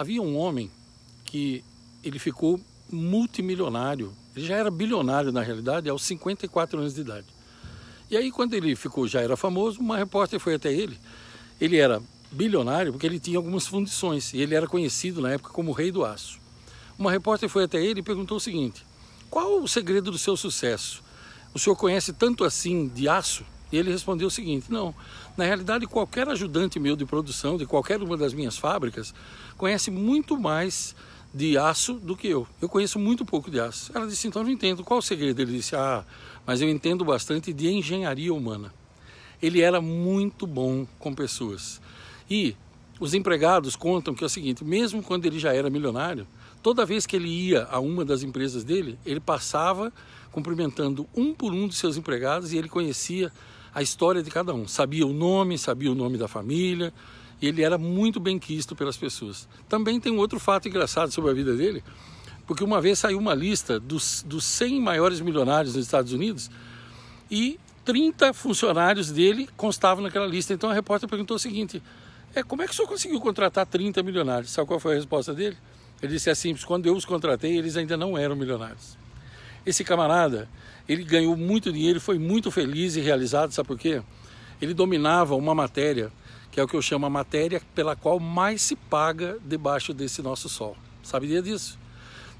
Havia um homem que ele ficou multimilionário, ele já era bilionário na realidade aos 54 anos de idade. E aí quando ele ficou, já era famoso, uma repórter foi até ele. Ele era bilionário porque ele tinha algumas fundições e ele era conhecido na época como o rei do aço. Uma repórter foi até ele e perguntou o seguinte: "Qual o segredo do seu sucesso? O senhor conhece tanto assim de aço?" E ele respondeu o seguinte: não, na realidade, qualquer ajudante meu de produção, de qualquer uma das minhas fábricas, conhece muito mais de aço do que eu. Eu conheço muito pouco de aço. Ela disse: então não entendo. Qual o segredo? Ele disse: ah, mas eu entendo bastante de engenharia humana. Ele era muito bom com pessoas. E os empregados contam que é o seguinte: mesmo quando ele já era milionário, toda vez que ele ia a uma das empresas dele, ele passava cumprimentando um por um dos seus empregados e ele conhecia a história de cada um. Sabia o nome, sabia o nome da família, e ele era muito bem quisto pelas pessoas. Também tem um outro fato engraçado sobre a vida dele, porque uma vez saiu uma lista dos, dos 100 maiores milionários dos Estados Unidos e 30 funcionários dele constavam naquela lista. Então a repórter perguntou o seguinte: é, como é que o senhor conseguiu contratar 30 milionários? Sabe qual foi a resposta dele? Ele disse: é simples, quando eu os contratei, eles ainda não eram milionários. Esse camarada, ele ganhou muito dinheiro, foi muito feliz e realizado, sabe por quê? Ele dominava uma matéria, que é o que eu chamo a matéria pela qual mais se paga debaixo desse nosso sol. Sabia disso?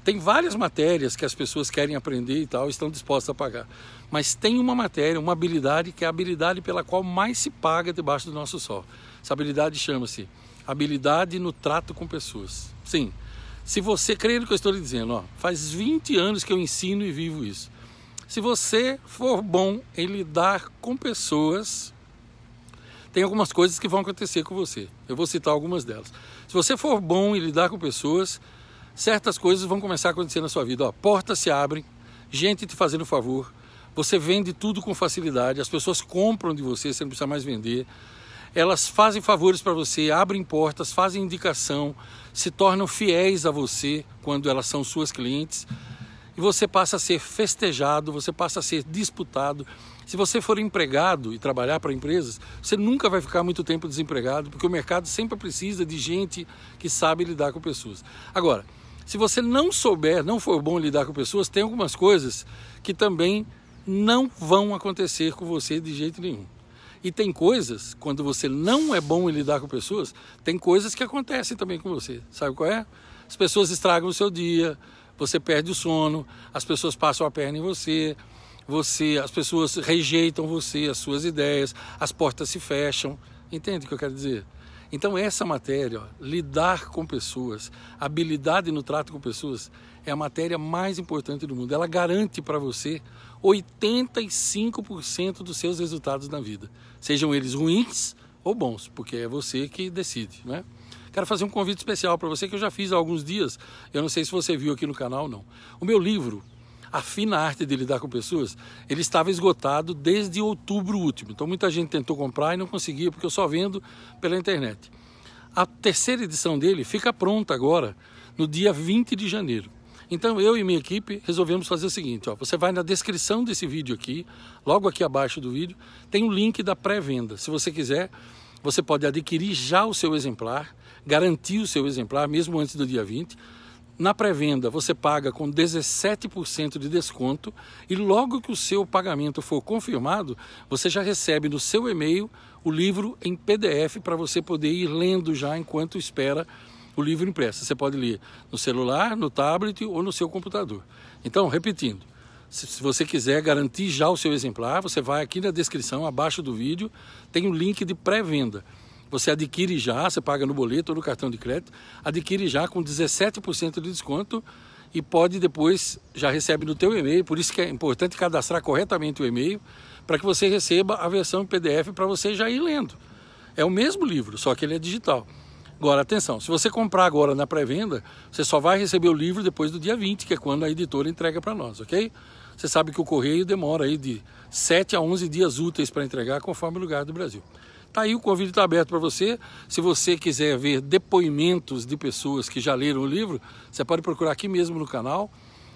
Tem várias matérias que as pessoas querem aprender e tal, estão dispostas a pagar. Mas tem uma matéria, uma habilidade, que é a habilidade pela qual mais se paga debaixo do nosso sol. Essa habilidade chama-se habilidade no trato com pessoas. Sim, se você crê no que eu estou lhe dizendo, ó, faz 20 anos que eu ensino e vivo isso. Se você for bom em lidar com pessoas, tem algumas coisas que vão acontecer com você. Eu vou citar algumas delas. Se você for bom em lidar com pessoas, certas coisas vão começar a acontecer na sua vida. Ó, portas se abrem, gente te fazendo favor, você vende tudo com facilidade, as pessoas compram de você, você não precisa mais vender elas fazem favores para você, abrem portas, fazem indicação, se tornam fiéis a você quando elas são suas clientes. E você passa a ser festejado, você passa a ser disputado. Se você for empregado e trabalhar para empresas, você nunca vai ficar muito tempo desempregado, porque o mercado sempre precisa de gente que sabe lidar com pessoas. Agora, se você não souber, não for bom lidar com pessoas, tem algumas coisas que também não vão acontecer com você de jeito nenhum. E tem coisas, quando você não é bom em lidar com pessoas, tem coisas que acontecem também com você. Sabe qual é? As pessoas estragam o seu dia, você perde o sono, as pessoas passam a perna em você, você, as pessoas rejeitam você, as suas ideias, as portas se fecham. Entende o que eu quero dizer? Então, essa matéria, ó, lidar com pessoas, habilidade no trato com pessoas, é a matéria mais importante do mundo. Ela garante para você 85% dos seus resultados na vida, sejam eles ruins ou bons, porque é você que decide, né? Quero fazer um convite especial para você que eu já fiz há alguns dias. Eu não sei se você viu aqui no canal, ou não. O meu livro, a fina arte de lidar com pessoas, ele estava esgotado desde outubro último. Então muita gente tentou comprar e não conseguia porque eu só vendo pela internet. A terceira edição dele fica pronta agora, no dia 20 de janeiro. Então eu e minha equipe resolvemos fazer o seguinte, ó, você vai na descrição desse vídeo aqui, logo aqui abaixo do vídeo, tem o um link da pré-venda. Se você quiser, você pode adquirir já o seu exemplar, garantir o seu exemplar mesmo antes do dia 20 na pré-venda, você paga com 17% de desconto e logo que o seu pagamento for confirmado, você já recebe no seu e-mail o livro em PDF para você poder ir lendo já enquanto espera o livro impresso. Você pode ler no celular, no tablet ou no seu computador. Então, repetindo, se você quiser garantir já o seu exemplar, você vai aqui na descrição, abaixo do vídeo, tem o um link de pré-venda. Você adquire já, você paga no boleto ou no cartão de crédito, adquire já com 17% de desconto e pode depois já recebe no teu e-mail, por isso que é importante cadastrar corretamente o e-mail para que você receba a versão PDF para você já ir lendo. É o mesmo livro, só que ele é digital. Agora, atenção, se você comprar agora na pré-venda, você só vai receber o livro depois do dia 20, que é quando a editora entrega para nós, ok? Você sabe que o correio demora aí de 7 a 11 dias úteis para entregar, conforme o lugar do Brasil. Tá aí o convite está aberto para você. Se você quiser ver depoimentos de pessoas que já leram o livro, você pode procurar aqui mesmo no canal,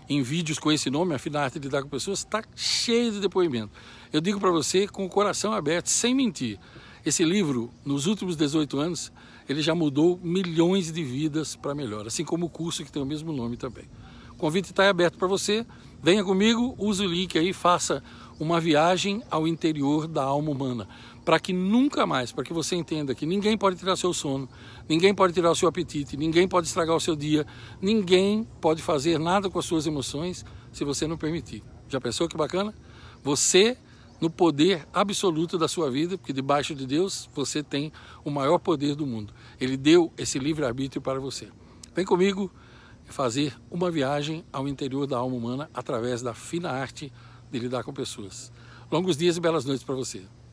em vídeos com esse nome, Afinar Arte de Lidar com Pessoas, está cheio de depoimento. Eu digo para você com o coração aberto, sem mentir. Esse livro, nos últimos 18 anos, ele já mudou milhões de vidas para melhor, assim como o curso que tem o mesmo nome também. O convite está aberto para você. Venha comigo, use o link aí, faça uma viagem ao interior da alma humana, para que nunca mais, para que você entenda que ninguém pode tirar seu sono, ninguém pode tirar o seu apetite, ninguém pode estragar o seu dia, ninguém pode fazer nada com as suas emoções se você não permitir. Já pensou que bacana? Você no poder absoluto da sua vida, porque debaixo de Deus você tem o maior poder do mundo. Ele deu esse livre-arbítrio para você. Vem comigo fazer uma viagem ao interior da alma humana através da fina arte de lidar com pessoas. Longos dias e belas noites para você.